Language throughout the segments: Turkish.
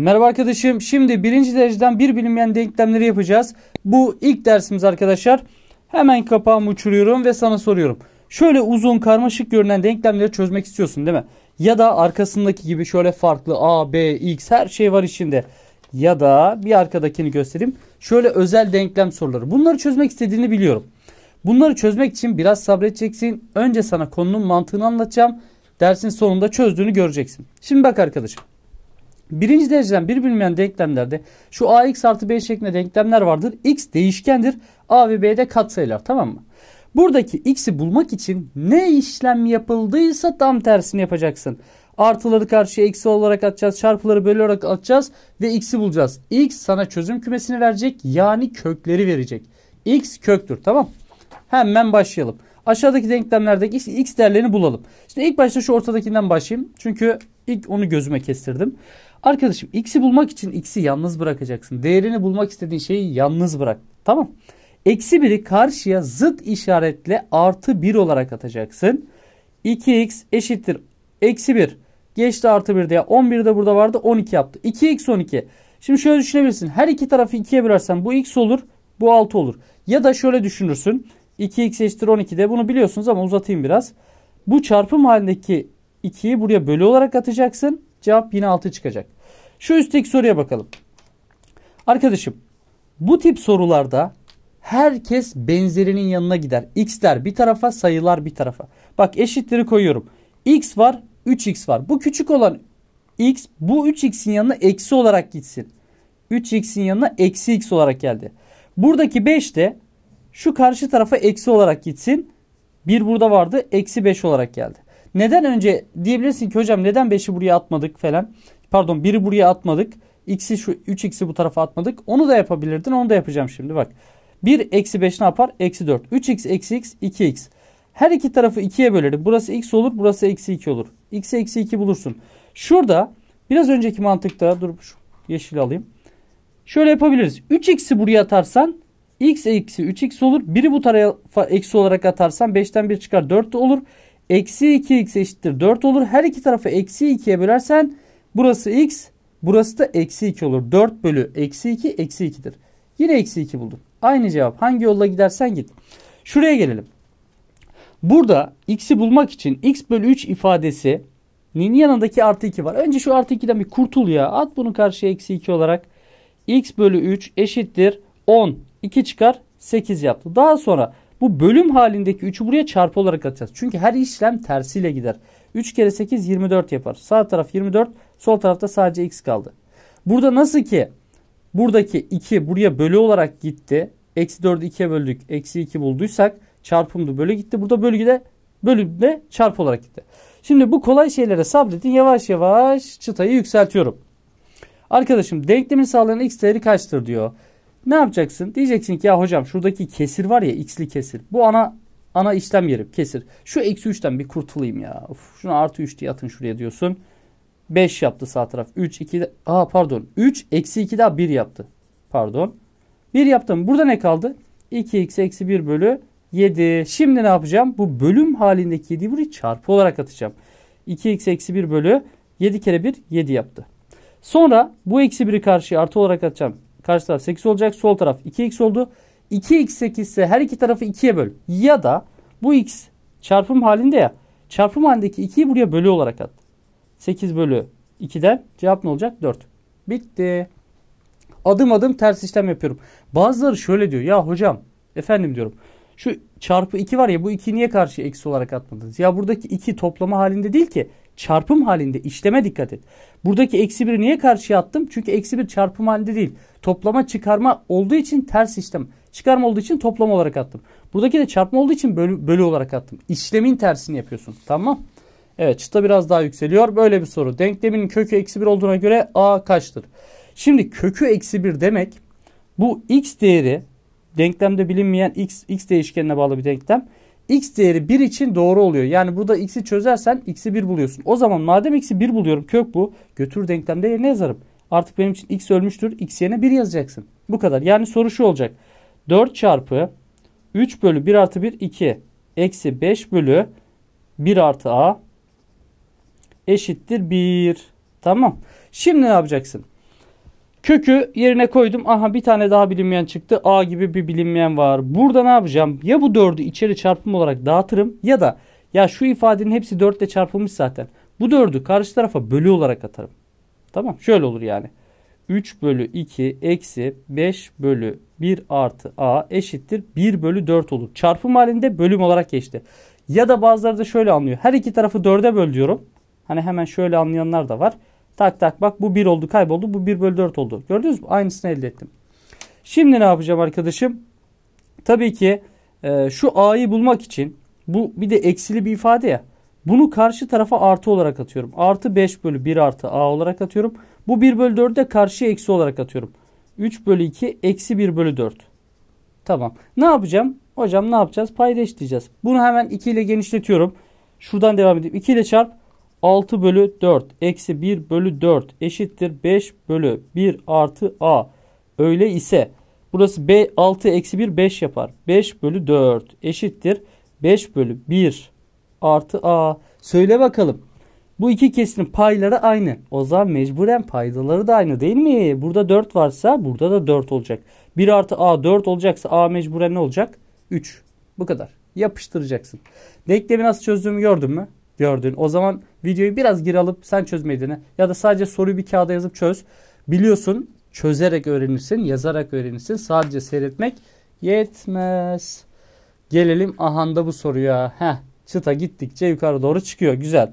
Merhaba arkadaşım. Şimdi birinci dereceden bir bilinmeyen denklemleri yapacağız. Bu ilk dersimiz arkadaşlar. Hemen kapağımı uçuruyorum ve sana soruyorum. Şöyle uzun karmaşık görünen denklemleri çözmek istiyorsun değil mi? Ya da arkasındaki gibi şöyle farklı A, B, X her şey var içinde. Ya da bir arkadakini göstereyim. Şöyle özel denklem soruları. Bunları çözmek istediğini biliyorum. Bunları çözmek için biraz sabredeceksin. Önce sana konunun mantığını anlatacağım. Dersin sonunda çözdüğünü göreceksin. Şimdi bak arkadaşım. Birinci dereceden bir bilmeyen denklemlerde şu ax artı b şeklinde denklemler vardır. x değişkendir. a ve b'de katsayılar tamam mı? Buradaki x'i bulmak için ne işlem yapıldıysa tam tersini yapacaksın. Artıları karşıya eksi olarak atacağız. Çarpıları bölü olarak atacağız. Ve x'i bulacağız. x sana çözüm kümesini verecek. Yani kökleri verecek. x köktür tamam. Hemen başlayalım. Aşağıdaki denklemlerdeki x, x değerlerini bulalım. Şimdi ilk başta şu ortadakinden başlayayım. Çünkü ilk onu gözüme kestirdim. Arkadaşım x'i bulmak için x'i yalnız bırakacaksın. Değerini bulmak istediğin şeyi yalnız bırak. Tamam. Eksi 1'i karşıya zıt işaretle artı 1 olarak atacaksın. 2x eşittir. Eksi 1. Geçti artı 1 diye. 11 de burada vardı. 12 yaptı. 2x 12. Şimdi şöyle düşünebilirsin. Her iki tarafı 2'ye bölersen bu x olur. Bu 6 olur. Ya da şöyle düşünürsün. 2x eşittir 12 de. Bunu biliyorsunuz ama uzatayım biraz. Bu çarpım halindeki 2'yi buraya bölü olarak atacaksın. Cevap yine 6 çıkacak. Şu üstteki soruya bakalım. Arkadaşım bu tip sorularda herkes benzerinin yanına gider. x der bir tarafa sayılar bir tarafa. Bak eşittir'i koyuyorum. X var 3x var. Bu küçük olan x bu 3x'in yanına eksi olarak gitsin. 3x'in yanına eksi x olarak geldi. Buradaki 5 de şu karşı tarafa eksi olarak gitsin. 1 burada vardı eksi 5 olarak geldi. Neden önce diyebilirsin ki hocam neden 5'i buraya atmadık falan. Pardon biri buraya atmadık. X'i şu 3x'i bu tarafa atmadık. Onu da yapabilirdin. Onu da yapacağım şimdi bak. 1 eksi 5 ne yapar? Eksi 4. 3x eksi x 2x. Her iki tarafı 2'ye bölerim. Burası x olur. Burası eksi 2 olur. x eksi 2 bulursun. Şurada biraz önceki mantıkta dur şu yeşil alayım. Şöyle yapabiliriz. 3x'i buraya atarsan x eksi 3x olur. Biri bu tarafa eksi olarak atarsan 5'ten 1 çıkar 4 olur. Eksi 2x eşittir 4 olur. Her iki tarafı eksi 2'ye bölersen Burası x. Burası da eksi 2 olur. 4 bölü eksi 2 eksi 2'dir. Yine eksi 2 bulduk. Aynı cevap. Hangi yolla gidersen git. Şuraya gelelim. Burada x'i bulmak için x bölü 3 ifadesi nin yanındaki artı 2 var. Önce şu artı 2'den bir kurtul ya. At bunu karşıya eksi 2 olarak. x bölü 3 eşittir 10. 2 çıkar 8 yaptı. Daha sonra bu bölüm halindeki 3'ü buraya çarpı olarak atacağız. Çünkü her işlem tersiyle gider. 3 kere 8 24 yapar. Sağ taraf 24 sol tarafta sadece x kaldı. Burada nasıl ki buradaki 2 buraya bölü olarak gitti. Eksi 4'ü 2'ye böldük. Eksi 2 bulduysak çarpımda bölü gitti. Burada bölgü bölü de çarp olarak gitti. Şimdi bu kolay şeylere sabredin. Yavaş yavaş çıtayı yükseltiyorum. Arkadaşım denklemin sağlayan x değeri kaçtır diyor. Ne yapacaksın? Diyeceksin ki ya hocam şuradaki kesir var ya x'li kesir. Bu ana Ana işlem yerim kesir. Şu eksi 3'ten bir kurtulayım ya. Of, şunu artı 3 diye atın şuraya diyorsun. 5 yaptı sağ taraf. 3, 2, de... pardon. 3, eksi 2 daha 1 yaptı. Pardon. 1 yaptım. Burada ne kaldı? 2x eksi 1 bölü 7. Şimdi ne yapacağım? Bu bölüm halindeki 7'yi buraya çarpı olarak atacağım. 2x eksi 1 bölü 7 kere 1 7 yaptı. Sonra bu eksi 1'i karşıya artı olarak atacağım. Karşı taraf 8 olacak. Sol taraf 2x oldu. 2x8 ise her iki tarafı 2'ye böl. Ya da bu x çarpım halinde ya. Çarpım halindeki 2'yi buraya bölü olarak at. 8 bölü 2'den cevap ne olacak? 4. Bitti. Adım adım ters işlem yapıyorum. Bazıları şöyle diyor. Ya hocam efendim diyorum. Şu çarpı 2 var ya bu 2 niye karşı eksi olarak atmadınız? Ya buradaki 2 toplama halinde değil ki çarpım halinde işleme dikkat et. Buradaki eksi 1'i niye karşıya attım? Çünkü eksi 1 çarpım halinde değil. Toplama çıkarma olduğu için ters işlem. Çıkarma olduğu için toplam olarak attım. Buradaki de çarpma olduğu için bölü, bölü olarak attım. İşlemin tersini yapıyorsun. Tamam. Evet çıta biraz daha yükseliyor. Böyle bir soru. Denklemin kökü eksi 1 olduğuna göre a kaçtır? Şimdi kökü eksi 1 demek bu x değeri denklemde bilinmeyen x, x değişkenine bağlı bir denklem. x değeri 1 için doğru oluyor. Yani burada x'i çözersen x'i 1 buluyorsun. O zaman madem x'i 1 buluyorum kök bu. Götür denklemde yerine yazarım. Artık benim için x ölmüştür. x yerine 1 yazacaksın. Bu kadar. Yani soru şu olacak. 4 çarpı 3 bölü 1 artı 1 2 eksi 5 bölü 1 artı a eşittir 1. Tamam. Şimdi ne yapacaksın? Kökü yerine koydum. Aha bir tane daha bilinmeyen çıktı. A gibi bir bilinmeyen var. Burada ne yapacağım? Ya bu 4'ü içeri çarpım olarak dağıtırım ya da ya şu ifadenin hepsi 4 ile çarpılmış zaten. Bu 4'ü karşı tarafa bölü olarak atarım. Tamam şöyle olur yani. 3 bölü 2 eksi 5 bölü 1 artı a eşittir 1 bölü 4 olur. Çarpım halinde bölüm olarak geçti. Ya da bazıları da şöyle anlıyor. Her iki tarafı 4'e böl diyorum. Hani hemen şöyle anlayanlar da var. Tak tak bak bu 1 oldu kayboldu. Bu 1 bölü 4 oldu. Gördünüz mü? Aynısını elde ettim. Şimdi ne yapacağım arkadaşım? Tabii ki e, şu a'yı bulmak için bu bir de eksili bir ifade ya. Bunu karşı tarafa artı olarak atıyorum. Artı 5 bölü 1 artı a olarak atıyorum. Bu 1 bölü 4'ü de karşıya eksi olarak atıyorum. 3 bölü 2 eksi 1 bölü 4. Tamam. Ne yapacağım? Hocam ne yapacağız? Payda eşitleyeceğiz. Bunu hemen 2 ile genişletiyorum. Şuradan devam edeyim. 2 ile çarp. 6 bölü 4 eksi 1 bölü 4 eşittir 5 bölü 1 artı a. Öyle ise burası b 6 eksi 1 5 yapar. 5 bölü 4 eşittir 5 bölü 1 artı a. Söyle bakalım. Bu iki kesirin payları aynı. O zaman mecburen paydaları da aynı değil mi? Burada 4 varsa burada da 4 olacak. 1 artı A 4 olacaksa A mecburen ne olacak? 3. Bu kadar. Yapıştıracaksın. Denklemi nasıl çözdüğümü gördün mü? Gördün. O zaman videoyu biraz gir alıp sen çözmeyi Ya da sadece soruyu bir kağıda yazıp çöz. Biliyorsun çözerek öğrenirsin, yazarak öğrenirsin. Sadece seyretmek yetmez. Gelelim ahanda bu soruya. Heh, çıta gittikçe yukarı doğru çıkıyor. Güzel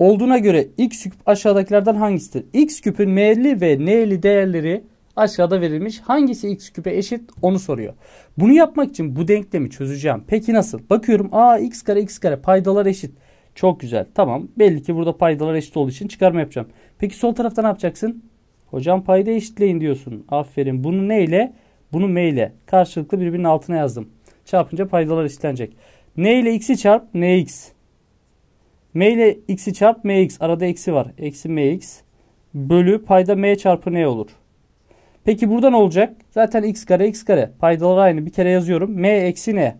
olduğuna göre x küp aşağıdakilerden hangisidir? x küpün m'li ve n'li değerleri aşağıda verilmiş. Hangisi x küpe eşit onu soruyor. Bunu yapmak için bu denklemi çözeceğim. Peki nasıl? Bakıyorum a x kare x kare paydalar eşit. Çok güzel. Tamam. Belli ki burada paydalar eşit olduğu için çıkarma yapacağım. Peki sol tarafta ne yapacaksın? Hocam payda eşitleyin diyorsun. Aferin. Bunu ne ile? Bunu m ile. Karşılıklı birbirinin altına yazdım. Çarpınca paydalar eşitlenecek. n ile x'i çarp. nx. M ile x'i çarp mx. Arada eksi var. Eksi mx. Bölü payda m çarpı n olur. Peki burada olacak? Zaten x kare x kare. Paydalar aynı. Bir kere yazıyorum. m eksi n.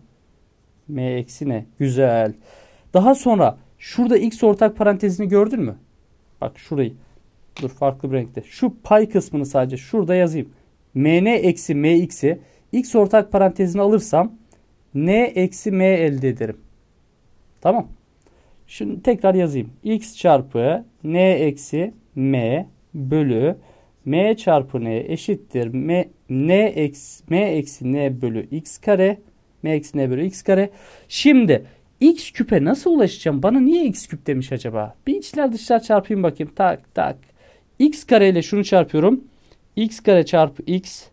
m eksi n. Güzel. Daha sonra şurada x ortak parantezini gördün mü? Bak şurayı. Dur farklı bir renkte. Şu pay kısmını sadece şurada yazayım. mn eksi mx'i x ortak parantezini alırsam n eksi m elde ederim. Tamam. Şimdi tekrar yazayım. x çarpı n eksi m bölü m çarpı n eşittir. m, n eksi m eksi n bölü x kare. m eksi n bölü x kare. Şimdi x küpe nasıl ulaşacağım? Bana niye x küp demiş acaba? Bir içler dışlar çarpayım bakayım. Tak tak. x kare ile şunu çarpıyorum. x kare çarpı x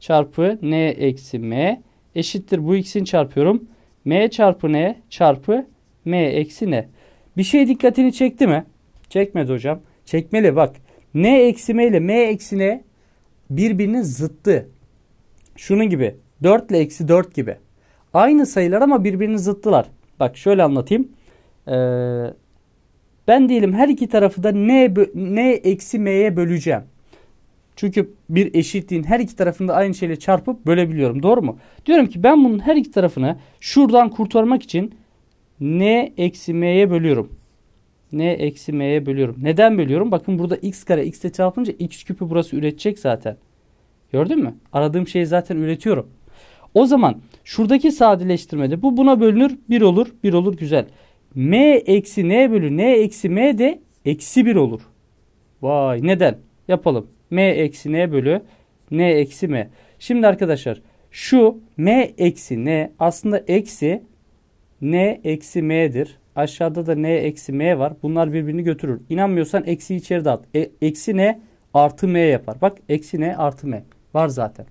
çarpı n eksi m eşittir. Bu x'in çarpıyorum. m çarpı n çarpı m eksi n. Bir şey dikkatini çekti mi? Çekmedi hocam. Çekmeli bak. N eksi m ile m eksi n birbirinin zıttı. Şunun gibi. 4 ile eksi 4 gibi. Aynı sayılar ama birbirinin zıttılar. Bak şöyle anlatayım. Ee, ben diyelim her iki tarafı da n, n eksi m'ye böleceğim. Çünkü bir eşitliğin her iki tarafında aynı şeyle çarpıp bölebiliyorum. Doğru mu? Diyorum ki ben bunun her iki tarafını şuradan kurtarmak için n eksi m'ye bölüyorum. n eksi m'ye bölüyorum. Neden bölüyorum? Bakın burada x kare x ile çarpınca x küpü burası üretecek zaten. Gördün mü? Aradığım şeyi zaten üretiyorum. O zaman şuradaki sadeleştirmede bu buna bölünür 1 olur 1 olur güzel. m eksi n bölü n eksi m de eksi 1 olur. Vay neden? Yapalım. m eksi n bölü n eksi m. Şimdi arkadaşlar şu m eksi n aslında eksi n eksi m'dir. Aşağıda da n eksi m var. Bunlar birbirini götürür. İnanmıyorsan eksi içeri de at. E, eksi n artı m yapar. Bak eksi n artı m var zaten.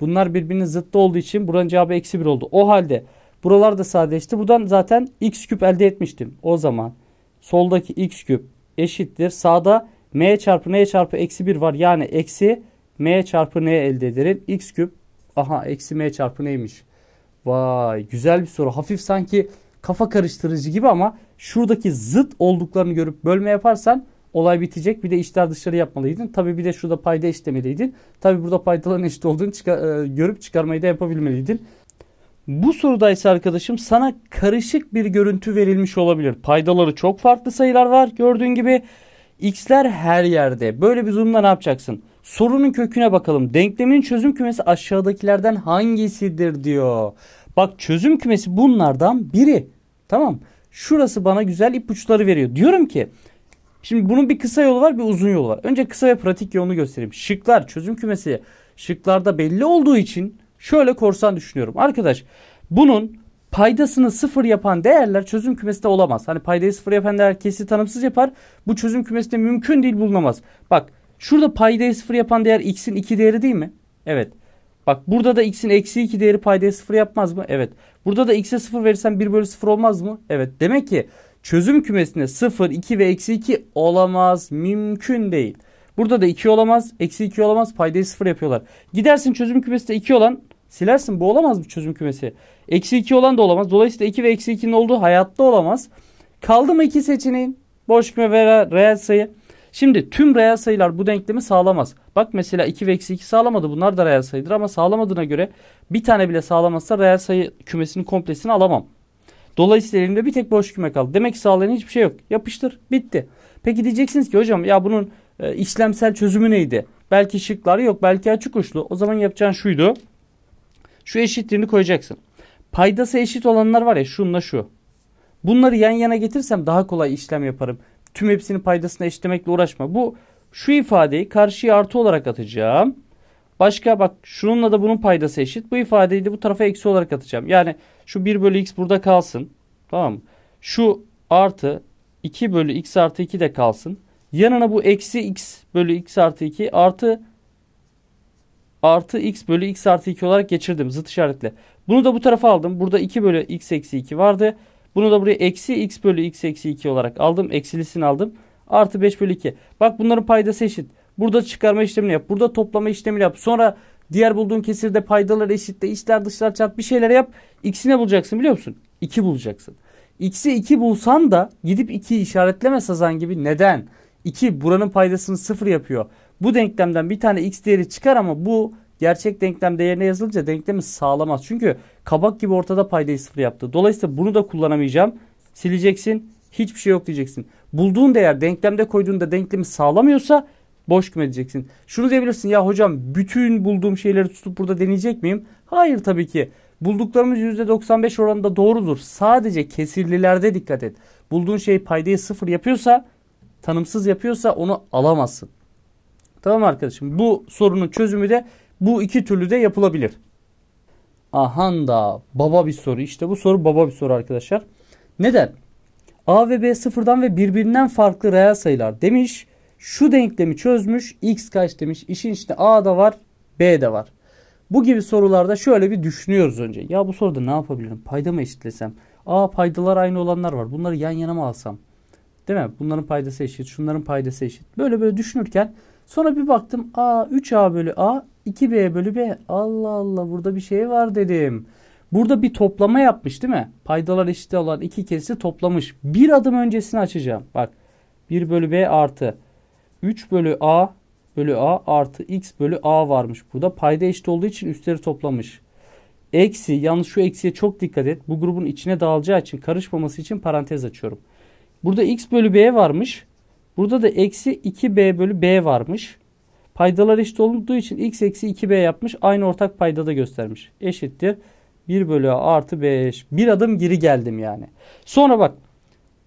Bunlar birbirinin zıttı olduğu için buranın cevabı eksi 1 oldu. O halde buralar da sadeleşti. Buradan zaten x küp elde etmiştim. O zaman soldaki x küp eşittir. Sağda m çarpı n çarpı eksi 1 var. Yani eksi m çarpı n elde ederim. x küp aha eksi m çarpı neymiş? Vay güzel bir soru. Hafif sanki kafa karıştırıcı gibi ama şuradaki zıt olduklarını görüp bölme yaparsan olay bitecek. Bir de işler dışarı yapmalıydın. Tabi bir de şurada payda eşlemeliydin. Tabi burada paydaların eşit olduğunu çıkar, e, görüp çıkarmayı da yapabilmeliydin. Bu soruda ise arkadaşım sana karışık bir görüntü verilmiş olabilir. Paydaları çok farklı sayılar var gördüğün gibi. X'ler her yerde. Böyle bir zoomda ne yapacaksın? Sorunun köküne bakalım. Denklemin çözüm kümesi aşağıdakilerden hangisidir diyor. Bak çözüm kümesi bunlardan biri. Tamam. Şurası bana güzel ipuçları veriyor. Diyorum ki şimdi bunun bir kısa yolu var bir uzun yolu var. Önce kısa ve pratik yolunu göstereyim. Şıklar çözüm kümesi şıklarda belli olduğu için şöyle korsan düşünüyorum. Arkadaş bunun paydasını sıfır yapan değerler çözüm kümesinde olamaz. Hani paydayı sıfır yapan değer kesin tanımsız yapar. Bu çözüm kümesinde mümkün değil bulunamaz. Bak Şurada payda sıfır yapan değer x'in 2 değeri değil mi? Evet. Bak burada da x'in eksi 2 değeri payda sıfır yapmaz mı? Evet. Burada da x'e 0 verirsen 1 bölü 0 olmaz mı? Evet. Demek ki çözüm kümesinde 0, 2 ve eksi 2 olamaz. Mümkün değil. Burada da 2 olamaz. Eksi 2 olamaz. payda sıfır yapıyorlar. Gidersin çözüm kümesinde 2 olan silersin. Bu olamaz mı çözüm kümesi? Eksi 2 olan da olamaz. Dolayısıyla 2 ve eksi 2'nin olduğu hayatta olamaz. Kaldı mı iki seçeneğin? Boş küme veya reel sayı. Şimdi tüm reel sayılar bu denklemi sağlamaz. Bak mesela 2 ve 2 sağlamadı. Bunlar da reel sayıdır ama sağlamadığına göre bir tane bile sağlamazsa reel sayı kümesinin komplesini alamam. Dolayısıyla elimde bir tek boş küme kaldı. Demek ki sağlayan hiçbir şey yok. Yapıştır. Bitti. Peki diyeceksiniz ki hocam ya bunun e, işlemsel çözümü neydi? Belki şıkları yok. Belki açık uçlu. O zaman yapacağın şuydu. Şu eşitliğini koyacaksın. Paydası eşit olanlar var ya şunla şu. Bunları yan yana getirsem daha kolay işlem yaparım tüm hepsinin paydasını eşitlemekle uğraşma. Bu şu ifadeyi karşıya artı olarak atacağım. Başka bak şununla da bunun paydası eşit. Bu ifadeyi de bu tarafa eksi olarak atacağım. Yani şu 1 bölü x burada kalsın. Tamam Şu artı 2 bölü x artı 2 de kalsın. Yanına bu eksi x bölü x artı 2 artı artı x bölü x artı 2 olarak geçirdim zıt işaretle. Bunu da bu tarafa aldım. Burada 2 bölü x eksi 2 vardı. Bunu da buraya eksi x bölü x eksi 2 olarak aldım. Eksilisini aldım. Artı 5 bölü 2. Bak bunların paydası eşit. Burada çıkarma işlemini yap. Burada toplama işlemini yap. Sonra diğer bulduğun kesirde paydaları eşitle. içler dışlar çarp bir şeyler yap. X'i ne bulacaksın biliyor musun? 2 bulacaksın. X'i 2 bulsan da gidip 2'yi işaretleme sazan gibi neden? 2 buranın paydasını 0 yapıyor. Bu denklemden bir tane x değeri çıkar ama bu gerçek denklem değerine yazılınca denklemi sağlamaz. Çünkü kabak gibi ortada paydayı sıfır yaptı. Dolayısıyla bunu da kullanamayacağım. Sileceksin. Hiçbir şey yok diyeceksin. Bulduğun değer denklemde koyduğunda denklemi sağlamıyorsa boş küme diyeceksin. Şunu diyebilirsin ya hocam bütün bulduğum şeyleri tutup burada deneyecek miyim? Hayır tabii ki. Bulduklarımız %95 oranında doğrudur. Sadece kesirlilerde dikkat et. Bulduğun şey paydayı sıfır yapıyorsa, tanımsız yapıyorsa onu alamazsın. Tamam arkadaşım bu sorunun çözümü de bu iki türlü de yapılabilir. Ahan da baba bir soru. İşte bu soru baba bir soru arkadaşlar. Neden? A ve B sıfırdan ve birbirinden farklı reel sayılar demiş. Şu denklemi çözmüş. X kaç demiş. İşin içinde A da var. B de var. Bu gibi sorularda şöyle bir düşünüyoruz önce. Ya bu soruda ne yapabilirim? Payda mı eşitlesem? A paydalar aynı olanlar var. Bunları yan yana mı alsam? Değil mi? Bunların paydası eşit. Şunların paydası eşit. Böyle böyle düşünürken sonra bir baktım. a, 3A bölü A 2b bölü b. Allah Allah burada bir şey var dedim. Burada bir toplama yapmış değil mi? Paydalar eşit olan iki kesi toplamış. Bir adım öncesini açacağım. Bak 1 bölü b artı 3 bölü a bölü a artı x bölü a varmış. Burada payda eşit olduğu için üstleri toplamış. Eksi yalnız şu eksiye çok dikkat et. Bu grubun içine dağılacağı için karışmaması için parantez açıyorum. Burada x bölü b varmış. Burada da eksi 2b bölü b varmış. Paydalar eşit olduğu için x eksi 2b yapmış. Aynı ortak paydada göstermiş. Eşittir. 1 bölü a artı 5. Bir adım geri geldim yani. Sonra bak.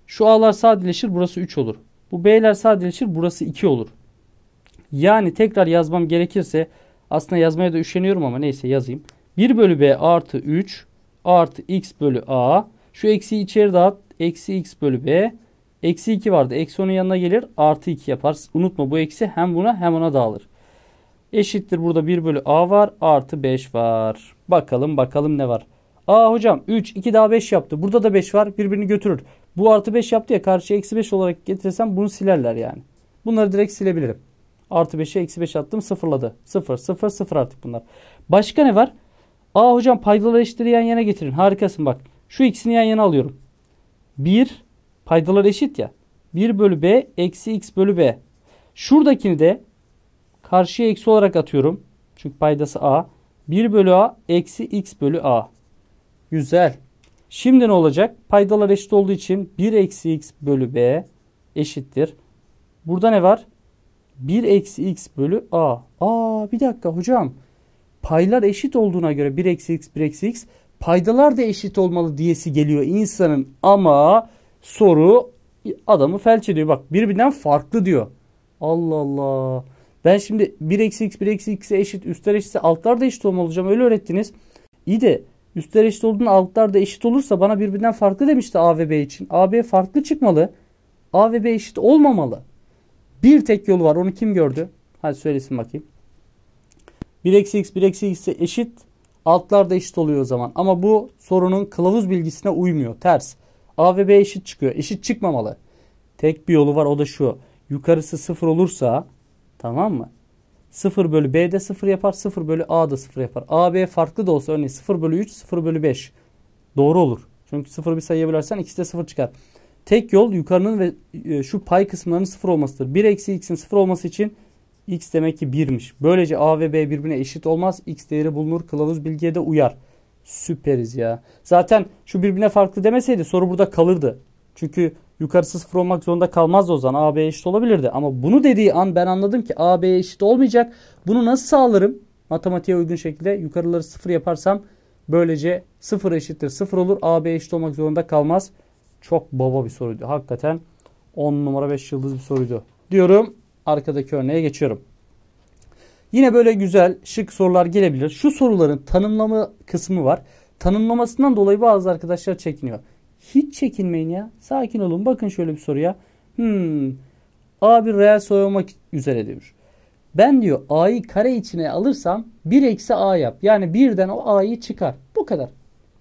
Şu a'lar sadeleşir. Burası 3 olur. Bu b'ler sadeleşir. Burası 2 olur. Yani tekrar yazmam gerekirse aslında yazmaya da üşeniyorum ama neyse yazayım. 1 bölü b artı 3 artı x bölü a. Şu eksiyi içeri dağıt. Eksi x bölü b Eksi 2 vardı. Eksi onun yanına gelir. Artı 2 yapar. Unutma bu eksi hem buna hem ona dağılır. Eşittir burada 1 bölü a var. Artı 5 var. Bakalım bakalım ne var. Aa hocam 3 2 daha 5 yaptı. Burada da 5 var. Birbirini götürür. Bu artı 5 yaptı ya karşıya eksi 5 olarak getirsem bunu silerler yani. Bunları direkt silebilirim. Artı 5'e eksi 5 attım sıfırladı. 0 0 0 artık bunlar. Başka ne var? Aa hocam paydaları eşitleri yan yana getirin. Harikasın bak. Şu ikisini yan yana alıyorum. 1 Paydalar eşit ya. 1 bölü b eksi x bölü b. Şuradakini de karşıya eksi olarak atıyorum. Çünkü paydası a. 1 bölü a eksi x bölü a. Güzel. Şimdi ne olacak? Paydalar eşit olduğu için 1 eksi x bölü b eşittir. Burada ne var? 1 eksi x bölü a. Aa bir dakika hocam. Paylar eşit olduğuna göre 1 eksi x 1 eksi x paydalar da eşit olmalı diyesi geliyor insanın ama soru adamı felç ediyor. Bak birbirinden farklı diyor. Allah Allah. Ben şimdi 1 eksi x 1 eksi x'e eşit üstler eşitse altlar da eşit olmalı Öyle öğrettiniz. İyi de üstler eşit olduğunda altlar da eşit olursa bana birbirinden farklı demişti A ve B için. A B farklı çıkmalı. A ve B eşit olmamalı. Bir tek yolu var. Onu kim gördü? Hadi söylesin bakayım. 1 eksi x 1 eksi x'e eşit. Altlar da eşit oluyor o zaman. Ama bu sorunun kılavuz bilgisine uymuyor. Ters. A ve B eşit çıkıyor. Eşit çıkmamalı. Tek bir yolu var o da şu. Yukarısı 0 olursa tamam mı? 0 bölü B de 0 yapar. 0 bölü A da 0 yapar. A, B farklı da olsa örneğin 0 bölü 3, 0 bölü 5. Doğru olur. Çünkü 0 bir sayıya bölersen ikisi de 0 çıkar. Tek yol yukarının ve e, şu pay kısımlarının 0 olmasıdır. 1 eksi x'in 0 olması için x demek ki 1'miş. Böylece A ve B birbirine eşit olmaz. X değeri bulunur. Kılavuz bilgiye de uyar. Süperiz ya. Zaten şu birbirine farklı demeseydi soru burada kalırdı. Çünkü yukarısı sıfır olmak zorunda kalmazdı o zaman. A, B eşit olabilirdi. Ama bunu dediği an ben anladım ki A, B eşit olmayacak. Bunu nasıl sağlarım? Matematiğe uygun şekilde yukarıları sıfır yaparsam böylece sıfır eşittir sıfır olur. A, B eşit olmak zorunda kalmaz. Çok baba bir soruydu. Hakikaten 10 numara 5 yıldız bir soruydu. Diyorum arkadaki örneğe geçiyorum. Yine böyle güzel şık sorular gelebilir. Şu soruların tanımlama kısmı var. Tanımlamasından dolayı bazı arkadaşlar çekiniyor. Hiç çekinmeyin ya. Sakin olun. Bakın şöyle bir soruya. Hmm. A bir reel soyulmak üzere demiş. Ben diyor A'yı kare içine alırsam 1 eksi A yap. Yani birden o A'yı çıkar. Bu kadar.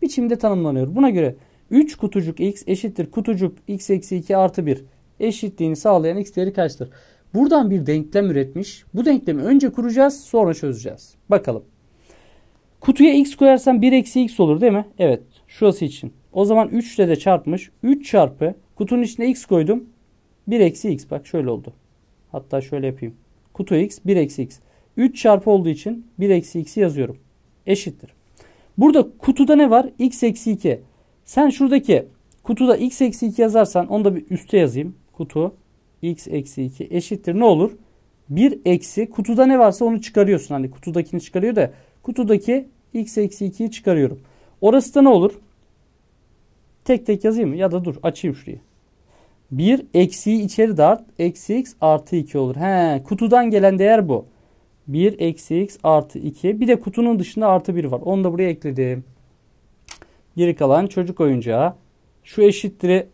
Biçimde tanımlanıyor. Buna göre 3 kutucuk x eşittir kutucuk x eksi 2 artı 1 eşitliğini sağlayan x değeri kaçtır? Buradan bir denklem üretmiş. Bu denklemi önce kuracağız sonra çözeceğiz. Bakalım. Kutuya x koyarsan 1 eksi x olur değil mi? Evet. Şurası için. O zaman 3 ile de çarpmış. 3 çarpı kutunun içine x koydum. 1 eksi x. Bak şöyle oldu. Hatta şöyle yapayım. Kutu x 1 eksi x. 3 çarpı olduğu için 1 eksi x'i yazıyorum. Eşittir. Burada kutuda ne var? x eksi 2. Sen şuradaki kutuda x eksi 2 yazarsan onu da bir üste yazayım. Kutu x eksi 2 eşittir ne olur? 1 eksi kutuda ne varsa onu çıkarıyorsun. Hani kutudakini çıkarıyor da kutudaki x eksi 2'yi çıkarıyorum. Orası da ne olur? Tek tek yazayım mı? Ya da dur açayım şurayı. 1 eksiği içeri dart. Eksi x artı 2 olur. He, kutudan gelen değer bu. 1 eksi x artı 2. Bir de kutunun dışında artı 1 var. Onu da buraya ekledim. Geri kalan çocuk oyuncağı. Şu eşittiri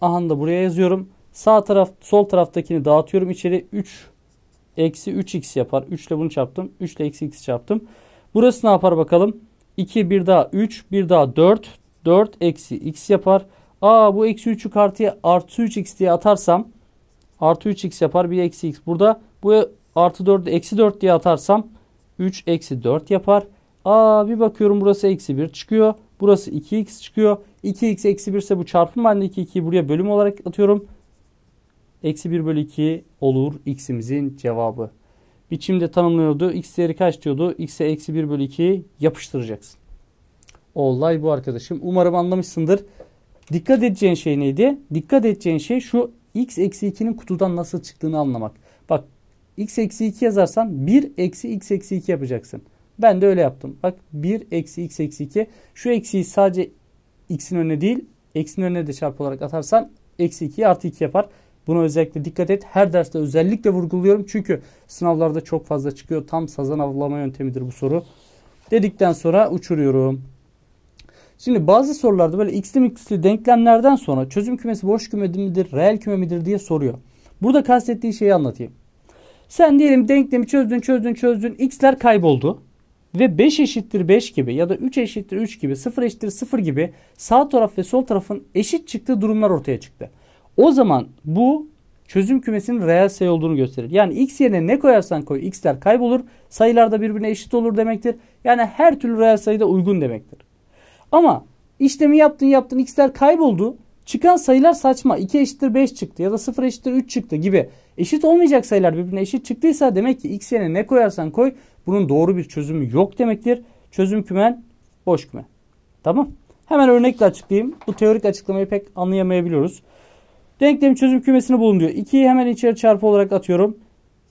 aha da buraya yazıyorum. Sağ taraf sol taraftakini dağıtıyorum içeri 3 eksi 3x yapar. 3 ile bunu çarptım. 3 ile eksi x çarptım. Burası ne yapar bakalım? 2 bir daha 3 bir daha 4 4 eksi x yapar. Aa bu eksi 3'ü kartıya artı 3x diye atarsam artı 3x yapar. Bir eksi x burada. Bu artı 4'ü eksi 4 diye atarsam 3 eksi 4 yapar. Aa bir bakıyorum burası eksi 1 çıkıyor. Burası 2x çıkıyor. 2x eksi 1 ise bu çarpım halinde 2 2'yi buraya bölüm olarak atıyorum. Eksi 1 bölü 2 olur x'imizin cevabı. Biçimde tanımlıyordu. X değeri kaç diyordu? X'e eksi 1 bölü 2 yapıştıracaksın. Olay bu arkadaşım. Umarım anlamışsındır. Dikkat edeceğin şey neydi? Dikkat edeceğin şey şu x eksi 2'nin kutudan nasıl çıktığını anlamak. Bak x eksi 2 yazarsan 1 eksi x eksi 2 yapacaksın. Ben de öyle yaptım. Bak 1 eksi x eksi 2. Şu eksiyi sadece x'in önüne değil x'in önüne de çarpı olarak atarsan eksi 2 artı 2 yapar. Buna özellikle dikkat et. Her derste özellikle vurguluyorum. Çünkü sınavlarda çok fazla çıkıyor. Tam sazan avlama yöntemidir bu soru. Dedikten sonra uçuruyorum. Şimdi bazı sorularda böyle x'li x'li denklemlerden sonra çözüm kümesi boş küme midir, reel küme midir diye soruyor. Burada kastettiği şeyi anlatayım. Sen diyelim denklemi çözdün, çözdün, çözdün. X'ler kayboldu. Ve 5 eşittir 5 gibi ya da 3 eşittir 3 gibi, 0 eşittir 0 gibi sağ taraf ve sol tarafın eşit çıktığı durumlar ortaya çıktı. O zaman bu çözüm kümesinin reel sayı olduğunu gösterir. Yani x yerine ne koyarsan koy x'ler kaybolur. Sayılar da birbirine eşit olur demektir. Yani her türlü reel sayıda uygun demektir. Ama işlemi yaptın yaptın x'ler kayboldu. Çıkan sayılar saçma. 2 eşittir 5 çıktı ya da 0 eşittir 3 çıktı gibi. Eşit olmayacak sayılar birbirine eşit çıktıysa demek ki x yerine ne koyarsan koy bunun doğru bir çözümü yok demektir. Çözüm kümen boş küme. Tamam. Hemen örnekle açıklayayım. Bu teorik açıklamayı pek anlayamayabiliyoruz. Denklemin çözüm kümesini bulun diyor. 2'yi hemen içeri çarpı olarak atıyorum.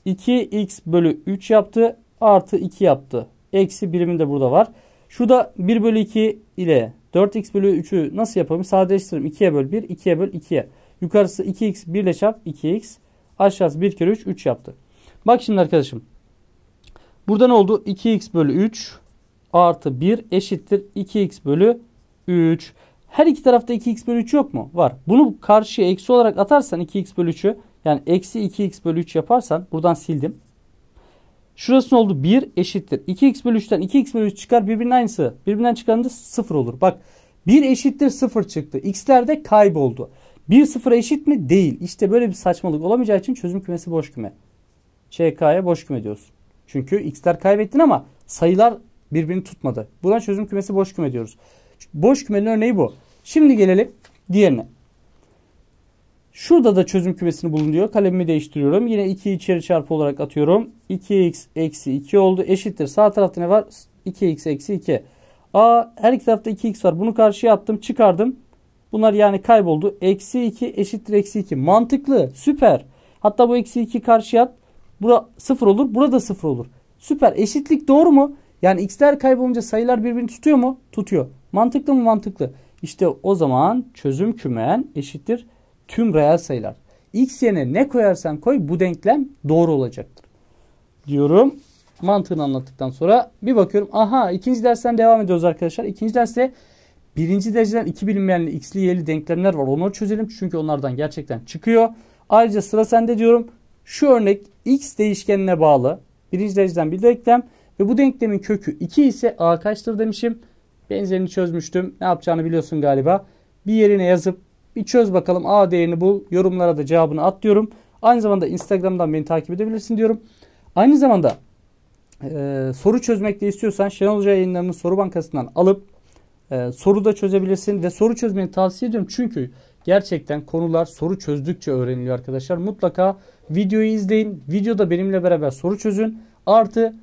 2x bölü 3 yaptı. Artı 2 yaptı. Eksi birimin de burada var. Şurada 1 bölü 2 ile 4x bölü 3'ü nasıl yapalım? Sadeleştirelim. 2'ye böl 1, 2'ye böl 2'ye. Yukarısı 2x 1 ile çarp 2x. Aşağısı 1 kere 3, 3 yaptı. Bak şimdi arkadaşım. Burada ne oldu? 2x bölü 3 artı 1 eşittir 2x bölü 3. Her iki tarafta 2x bölü 3 yok mu? Var. Bunu karşıya eksi olarak atarsan 2x bölü 3'ü yani eksi 2x bölü 3 yaparsan buradan sildim. Şurası ne oldu? 1 eşittir. 2x bölü 3'ten 2x bölü 3 çıkar birbirinin aynısı. Birbirinden çıkarınca 0 olur. Bak 1 eşittir 0 çıktı. X'ler de kayboldu. 1 0'a eşit mi? Değil. İşte böyle bir saçmalık olamayacağı için çözüm kümesi boş küme. ÇK'ya boş küme diyoruz. Çünkü x'ler kaybettin ama sayılar birbirini tutmadı. Buradan çözüm kümesi boş küme diyoruz. Boş kümenin örneği bu. Şimdi gelelim diğerine. Şurada da çözüm kümesini bulun diyor. Kalemimi değiştiriyorum. Yine 2 içeri çarpı olarak atıyorum. 2x eksi 2 oldu. Eşittir. Sağ tarafta ne var? 2x eksi 2. Aa, her iki tarafta 2x var. Bunu karşıya attım. Çıkardım. Bunlar yani kayboldu. Eksi 2 eşittir eksi 2. Mantıklı. Süper. Hatta bu eksi 2 karşıya at. Bura 0 olur. Burada 0 olur. Süper. Eşitlik doğru mu? Yani x'ler kaybolunca sayılar birbirini tutuyor mu? Tutuyor. Mantıklı mı? Mantıklı. İşte o zaman çözüm kümen eşittir tüm reel sayılar. X yerine ne koyarsan koy bu denklem doğru olacaktır. Diyorum. Mantığını anlattıktan sonra bir bakıyorum. Aha ikinci dersten devam ediyoruz arkadaşlar. İkinci derste birinci dereceden iki bilinmeyenli x'li y'li denklemler var. Onları çözelim. Çünkü onlardan gerçekten çıkıyor. Ayrıca sıra sende diyorum. Şu örnek x değişkenine bağlı. Birinci dereceden bir denklem. Ve bu denklemin kökü 2 ise a kaçtır demişim. Benzerini çözmüştüm. Ne yapacağını biliyorsun galiba. Bir yerine yazıp bir çöz bakalım. A değerini bul. Yorumlara da cevabını at diyorum. Aynı zamanda Instagram'dan beni takip edebilirsin diyorum. Aynı zamanda e, soru çözmek de istiyorsan Şenol Hoca yayınlarının soru bankasından alıp e, soru da çözebilirsin. Ve soru çözmeni tavsiye ediyorum. Çünkü gerçekten konular soru çözdükçe öğreniliyor arkadaşlar. Mutlaka videoyu izleyin. Videoda benimle beraber soru çözün. Artı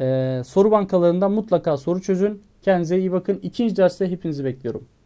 e, soru bankalarından mutlaka soru çözün. Kendinize iyi bakın. İkinci derste hepinizi bekliyorum.